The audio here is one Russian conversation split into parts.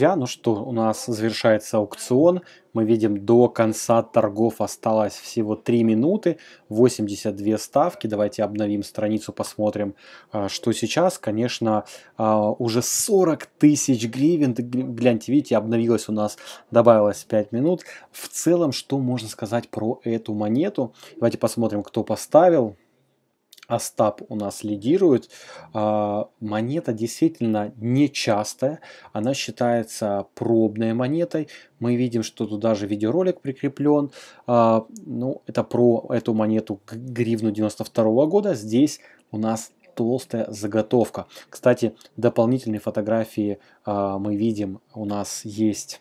друзья, ну что, у нас завершается аукцион. Мы видим, до конца торгов осталось всего 3 минуты, 82 ставки. Давайте обновим страницу, посмотрим, а, что сейчас. Конечно, а, уже 40 тысяч гривен. Гляньте, видите, обновилось у нас, добавилось 5 минут. В целом, что можно сказать про эту монету? Давайте посмотрим, кто поставил. Остап у нас лидирует. А, монета действительно нечастая, она считается пробной монетой. Мы видим, что тут даже видеоролик прикреплен. А, ну, это про эту монету гривну 92 года. Здесь у нас толстая заготовка. Кстати, дополнительные фотографии а, мы видим, у нас есть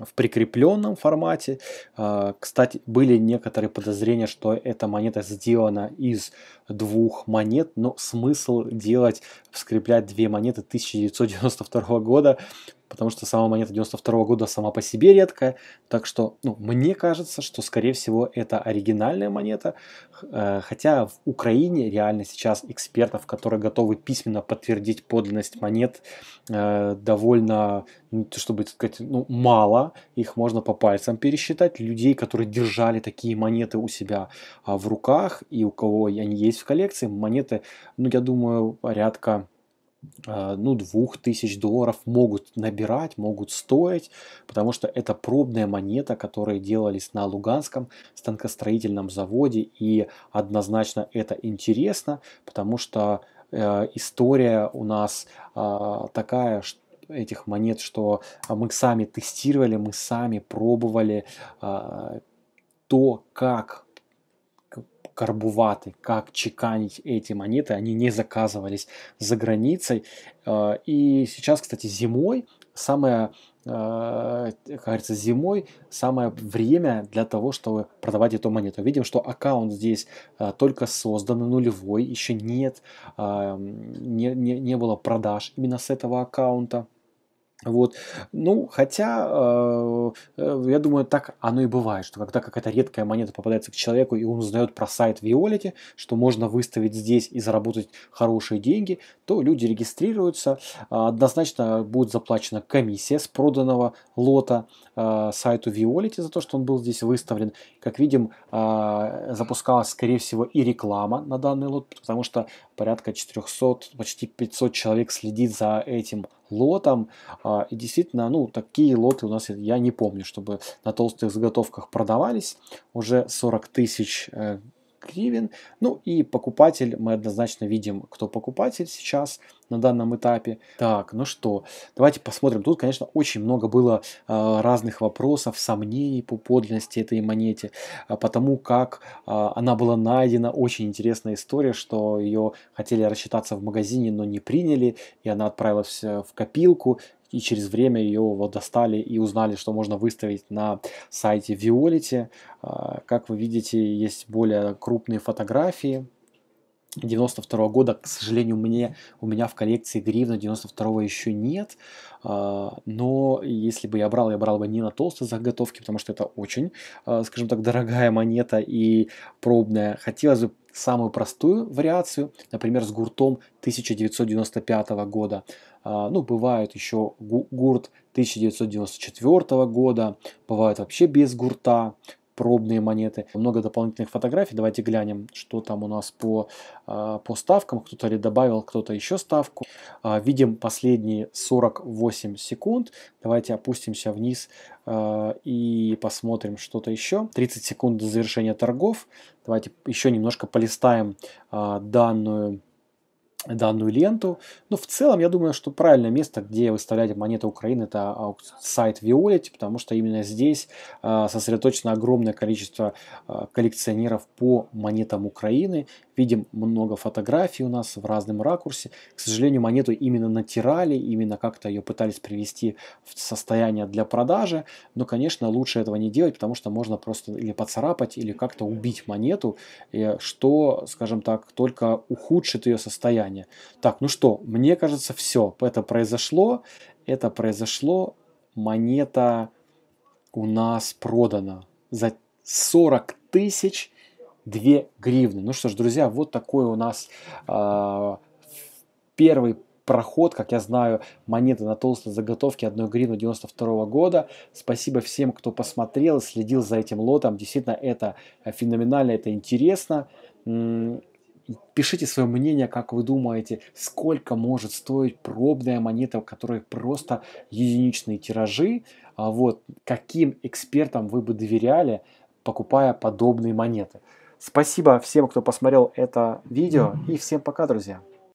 в прикрепленном формате. А, кстати, были некоторые подозрения, что эта монета сделана из двух монет, но смысл делать, скреплять две монеты 1992 года потому что сама монета 92 -го года сама по себе редкая, так что ну, мне кажется, что скорее всего это оригинальная монета, э, хотя в Украине реально сейчас экспертов, которые готовы письменно подтвердить подлинность монет, э, довольно, чтобы сказать, ну, мало, их можно по пальцам пересчитать, людей, которые держали такие монеты у себя а, в руках и у кого они есть в коллекции, монеты, ну я думаю, порядка а, ну, двух тысяч долларов могут набирать, могут стоить, потому что это пробная монета, которые делались на Луганском станкостроительном заводе, и однозначно это интересно, потому что э, история у нас э, такая, что этих монет, что а, мы сами тестировали, мы сами пробовали э, то, как карбуваты, как чеканить эти монеты. Они не заказывались за границей. Э, и сейчас, кстати, зимой самое, э, как говорится, зимой самое время для того, чтобы продавать эту монету. Видим, что аккаунт здесь э, только создан, нулевой, еще нет, не, не, не было продаж именно с этого аккаунта. Вот. Ну, хотя, э, э, я думаю, так оно и бывает, что когда какая-то редкая монета попадается к человеку, и он узнает про сайт Виолити, что можно выставить здесь и заработать хорошие деньги, то люди регистрируются, а однозначно будет заплачена комиссия с проданного лота э, сайту Виолити за то, что он был здесь выставлен. Как видим, э, запускалась, скорее всего, и реклама на данный лот, потому что порядка 400, почти 500 человек следит за этим лотом лотом. А, и действительно, ну, такие лоты у нас, я не помню, чтобы на толстых заготовках продавались. Уже 40 тысяч э, гривен. Ну и покупатель, мы однозначно видим, кто покупатель сейчас на данном этапе. Так, ну что, давайте посмотрим. Тут, конечно, очень много было э, разных вопросов, сомнений по подлинности этой монете, а, потому как э, она была найдена. Очень интересная история, что ее хотели рассчитаться в магазине, но не приняли, и она отправилась э, в копилку, и через время ее вот достали и узнали, что можно выставить на сайте Violet. А, как вы видите, есть более крупные фотографии, 92 года, к сожалению, мне, у меня в коллекции гривна 92 еще нет, а, но если бы я брал, я брал бы не на толстые заготовки, потому что это очень, а, скажем так, дорогая монета и пробная. Хотелось бы самую простую вариацию, например, с гуртом 1995 года. А, ну, бывают еще гурт 1994 года, бывают вообще без гурта пробные монеты. Много дополнительных фотографий. Давайте глянем, что там у нас по, а, по ставкам. Кто-то ли добавил, кто-то еще ставку. А, видим последние 48 секунд. Давайте опустимся вниз а, и посмотрим что-то еще. 30 секунд до завершения торгов. Давайте еще немножко полистаем данную данную ленту. Но в целом, я думаю, что правильное место, где выставлять монеты Украины, это сайт Violet, потому что именно здесь а, сосредоточено огромное количество а, коллекционеров по монетам Украины. Видим много фотографий у нас в разном ракурсе. К сожалению, монету именно натирали, именно как-то ее пытались привести в состояние для продажи. Но, конечно, лучше этого не делать, потому что можно просто или поцарапать, или как-то убить монету, что, скажем так, только ухудшит ее состояние внимание. Так, ну что, мне кажется, все. Это произошло. Это произошло. Монета у нас продана за 40 тысяч 2 гривны. Ну что ж, друзья, вот такой у нас э, первый проход, как я знаю, монеты на толстой заготовке 1 гривну 92 года. Спасибо всем, кто посмотрел и следил за этим лотом. Действительно, это э, феноменально, это интересно. Пишите свое мнение, как вы думаете, сколько может стоить пробная монета, у которой просто единичные тиражи. А вот каким экспертам вы бы доверяли, покупая подобные монеты. Спасибо всем, кто посмотрел это видео, и всем пока, друзья.